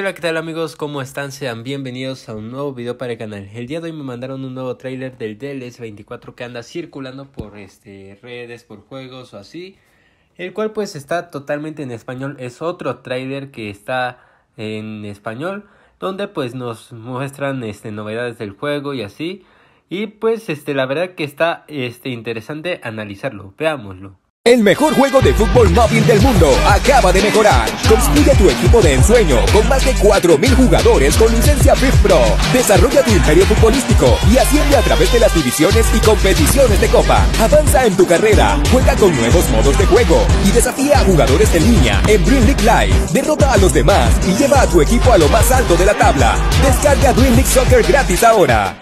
hola, ¿qué tal amigos? ¿Cómo están? Sean bienvenidos a un nuevo video para el canal. El día de hoy me mandaron un nuevo trailer del DLS 24 que anda circulando por este, redes, por juegos o así. El cual pues está totalmente en español. Es otro trailer que está en español. Donde pues nos muestran este, novedades del juego y así. Y pues este, la verdad que está este, interesante analizarlo. Veámoslo. El mejor juego de fútbol móvil del mundo acaba de mejorar. Construye tu equipo de ensueño con más de 4.000 jugadores con licencia FIFPro. Pro. Desarrolla tu imperio futbolístico y asciende a través de las divisiones y competiciones de Copa. Avanza en tu carrera, juega con nuevos modos de juego y desafía a jugadores en línea en Dream League Live. Derrota a los demás y lleva a tu equipo a lo más alto de la tabla. Descarga Dream League Soccer gratis ahora.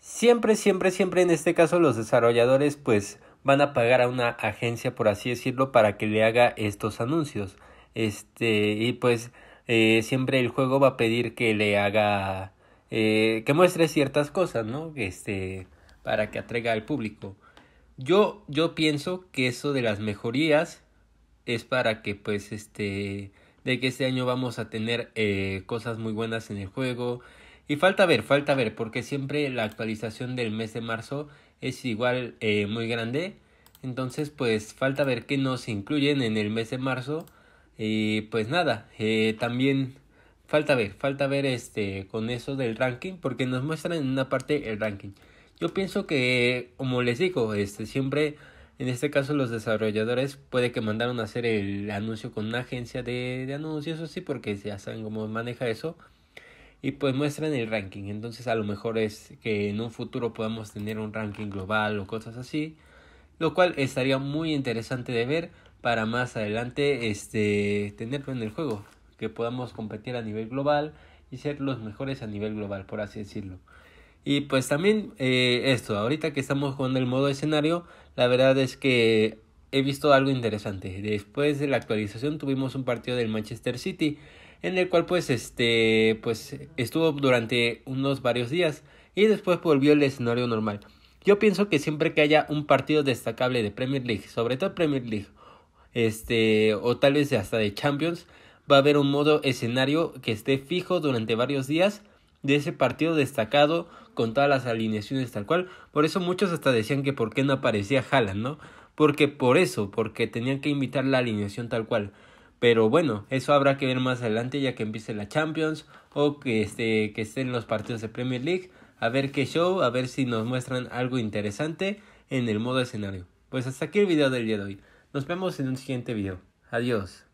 Siempre, siempre, siempre en este caso los desarrolladores pues van a pagar a una agencia, por así decirlo, para que le haga estos anuncios. Este, y pues eh, siempre el juego va a pedir que le haga, eh, que muestre ciertas cosas, ¿no? Este, para que atraiga al público. Yo, yo pienso que eso de las mejorías es para que pues este de que este año vamos a tener eh, cosas muy buenas en el juego y falta ver, falta ver, porque siempre la actualización del mes de marzo es igual eh, muy grande. Entonces, pues falta ver qué nos incluyen en el mes de marzo. Y pues nada, eh, también falta ver, falta ver este con eso del ranking, porque nos muestran en una parte el ranking. Yo pienso que, como les digo, este siempre, en este caso los desarrolladores puede que mandaron a hacer el anuncio con una agencia de, de anuncios, así, porque ya saben cómo maneja eso y pues muestran el ranking. Entonces a lo mejor es que en un futuro podamos tener un ranking global o cosas así, lo cual estaría muy interesante de ver para más adelante este tenerlo en el juego, que podamos competir a nivel global y ser los mejores a nivel global, por así decirlo. Y pues también eh, esto, ahorita que estamos jugando el modo escenario, la verdad es que he visto algo interesante. Después de la actualización tuvimos un partido del Manchester City en el cual pues este pues estuvo durante unos varios días y después volvió el escenario normal. Yo pienso que siempre que haya un partido destacable de Premier League, sobre todo Premier League, este o tal vez hasta de Champions, va a haber un modo escenario que esté fijo durante varios días de ese partido destacado con todas las alineaciones tal cual. Por eso muchos hasta decían que por qué no aparecía Haaland, ¿no? Porque por eso, porque tenían que invitar la alineación tal cual. Pero bueno, eso habrá que ver más adelante ya que empiece la Champions o que, esté, que estén los partidos de Premier League. A ver qué show, a ver si nos muestran algo interesante en el modo escenario. Pues hasta aquí el video del día de hoy. Nos vemos en un siguiente video. Adiós.